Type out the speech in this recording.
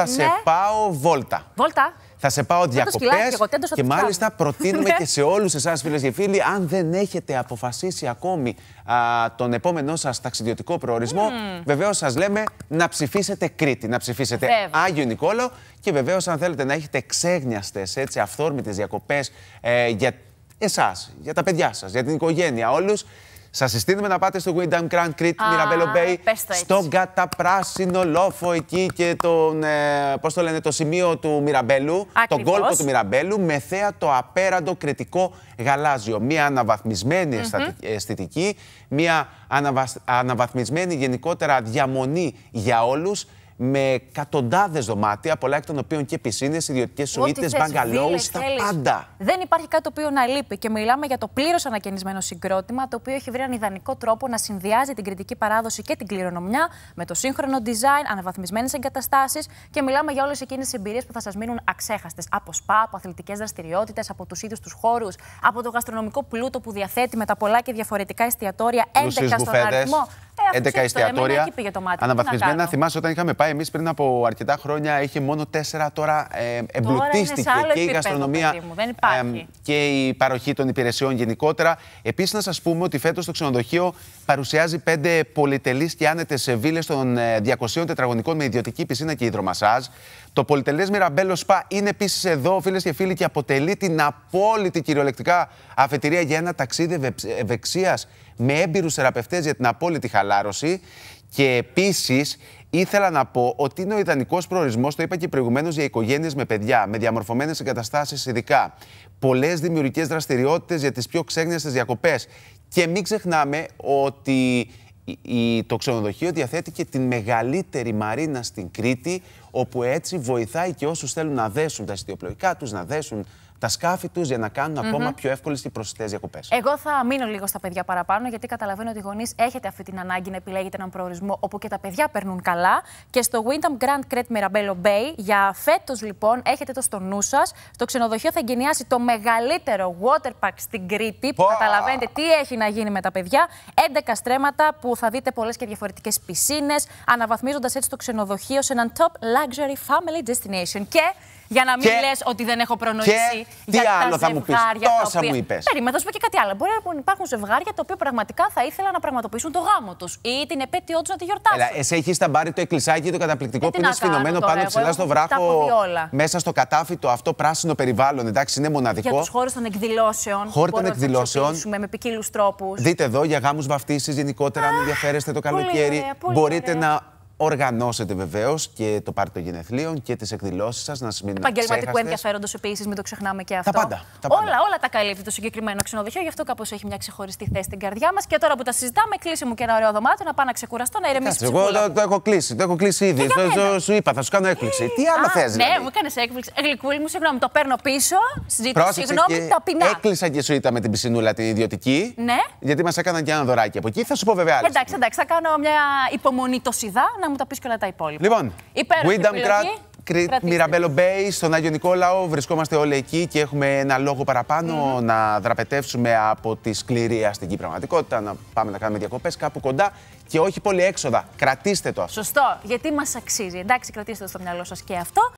θα σε ναι. πάω βόλτα. Βόλτα. Θα σε πάω διακοπέ. Και, μάλιστα προτείνουμε ναι. και σε όλους εσάς, φίλες και φίλοι, αν δεν έχετε αποφασίσει ακόμη α, τον επόμενό σας ταξιδιωτικό προορισμό, mm. βεβαίως σας λέμε να ψηφίσετε Κρήτη, να ψηφίσετε Άγιο Νικόλο Και βεβαίως, αν θέλετε να έχετε ξέγνιαστες αυθόρμητες διακοπές ε, για εσάς, για τα παιδιά σας, για την οικογένεια, όλους. Σας συστήνουμε να πάτε στο Windham Grand Crete, Mirabello Bay, στον καταπράσινο λόφο εκεί και τον, ε, πώς το λένε, το σημείο του Μιραμπέλου, τον κόλπο του Μιραμπέλου, με θέα το απέραντο κριτικό γαλάζιο. Μία αισθητική, μία αναβαθμισμένη γενικότερα διαμονή για όλους με εκατοντάδες δωμάτια, πολλά εκ των οποίων και πισίνες, ιδιωτικές σουίτε, μπαγκαλόου, τα πάντα. Δεν υπάρχει κάτι το οποίο να λείπει. Και μιλάμε για το πλήρως ανακαινισμένο συγκρότημα, το οποίο έχει βρει έναν ιδανικό τρόπο να συνδυάζει την κριτική παράδοση και την κληρονομιά με το σύγχρονο design, αναβαθμισμένες εγκαταστάσεις και μιλάμε για όλες εκείνες τις εμπειρίες που θα σας μείνουν αξέχαστες. Από σπα, από αθλητικές δραστηριότητες, από τους ίδιους τους χώρους, από το γαστρονομικό πλούτο που διαθέτει με τα πολλά και διαφορετικά εστιατόρια, 11 στον αριθμό. Ε, 11 εστιατόρια. Αναβαθμισμένα, θυμάσαι όταν είχαμε πάει Εμείς πριν από αρκετά χρόνια είχε μόνο τέσσερα, τώρα ε, εμπλουτίστηκε τώρα και η γαστρονομία ε, και η παροχή των υπηρεσιών γενικότερα. Επίσης, να σας πούμε ότι φέτος το ξενοδοχείο παρουσιάζει πέντε πολυτελείς και άνετες βίλες των 200 ε, τετραγωνικών με ιδιωτική πισίνα και υδρομασάζ. Το πολυτελές Μιραμπέλο Σπα είναι επίσης εδώ, φίλες και φίλοι, και αποτελεί την απόλυτη κυριολεκτικά αφετηρία για ένα ταξίδι ευεξίας με έμπειρους θεραπευτές για την απόλυτη χαλάρωση. Και επίσης Ήθελα να πω ότι είναι ο ιδανικός προορισμός, το είπα και προηγουμένως, για οικογένειες με παιδιά, με διαμορφωμένες εγκαταστάσεις ειδικά. Πολλές δημιουργικές δραστηριότητες για τις πιο ξέγνιαστε διακοπές. Και μην ξεχνάμε ότι το ξενοδοχείο διαθέτει και την μεγαλύτερη μαρίνα στην Κρήτη, όπου έτσι βοηθάει και όσους θέλουν να δέσουν τα ιστιοπλοϊκά τους, να δέσουν τα σκάφη τους για να κάνουν mm -hmm. ακόμα πιο εύκολες τι προσιτέ διακοπές. Εγώ θα μείνω λίγο στα παιδιά παραπάνω, γιατί καταλαβαίνω ότι οι γονείς έχετε αυτή την ανάγκη να επιλέγετε έναν προορισμό όπου και τα παιδιά περνούν καλά. Και στο Wyndham Grand Cret Mirabello Bay, για φέτος λοιπόν, έχετε το στο νου σας. Το ξενοδοχείο θα εγκαινιάσει το μεγαλύτερο water park στην Κρήτη, που καταλαβαίνετε τι έχει να γίνει με τα παιδιά. 11 στρέμματα που θα δείτε πολλές και διαφορετικές πισίνες, αναβαθμίζοντας έτσι το ξενοδοχείο σε έναν top luxury family destination. Και για να μην και... λες ότι δεν έχω προνοήσει. Και... Για τι άλλο θα μου πεις. Τόσα οποία... μου είπες. Περίμενα, θα σου πω και κάτι άλλο. Μπορεί να υπάρχουν ζευγάρια τα οποία πραγματικά θα ήθελαν να πραγματοποιήσουν το γάμο τους ή την επέτειό του να τη γιορτάσουν. Ελά, εσύ έχεις στα μπάρι το εκκλησάκι το καταπληκτικό ε, που είναι σφινωμένο πάνω ψηλά στο βράχο. Μέσα στο κατάφυτο αυτό πράσινο περιβάλλον. Εντάξει, είναι μοναδικό. Για τους χώρους των εκδηλώσεων. Χώρου των εκδηλώσεων. Με ποικίλους τρόπους. Δείτε εδώ για γάμους βαφτίσεις γενικότερα, αν ενδιαφέρεστε το καλοκαίρι. Μπορείτε να Οργανώσετε βεβαίως και το πάρτι των γενεθλίων και τις εκδηλώσεις σας. Να μην Επαγγελματικού ενδιαφέροντος επίσης, μην το ξεχνάμε και αυτό. Τα πάντα, τα πάντα. Όλα, όλα τα καλύπτει το συγκεκριμένο ξενοδοχείο, γι' αυτό κάπως έχει μια ξεχωριστή θέση στην καρδιά μας. Και τώρα που τα συζητάμε, κλείσε μου και ένα ωραίο δωμάτιο να πάω να ξεκουραστώ, να ηρεμήσω. Εγώ το, το, έχω κλείσει, το έχω κλείσει ήδη. Το, σου είπα, θα σου κάνω έκπληξη. Ε, τι άλλο θες. Ναι, δηλαδή? μου έκανε έκπληξη. Ε, γλυκούλη μου, συγγνώμη, το παίρνω πίσω. Ζήτω Έκλεισα και σου ήταν με την πισινούλα την ιδιωτική. Ναι. Γιατί μας έκαναν και ένα δωράκι από εκεί. Θα σου πω Εντάξει, εντάξει, θα κάνω μια υπομονή το σιδά να μου τα πεις και όλα τα υπόλοιπα. Λοιπόν, Βίνταμ Κρατ, Μιραμπέλο Μπέι, στον Άγιο Νικόλαο. Βρισκόμαστε όλοι εκεί και έχουμε ένα λόγο παραπάνω να δραπετεύσουμε από τη σκληρή αστική πραγματικότητα, να πάμε να κάνουμε διακοπές κάπου κοντά και όχι πολύ έξοδα. Κρατήστε το αυτό. Σωστό, γιατί μας αξίζει. Εντάξει, κρατήστε το στο μυαλό σας και αυτό.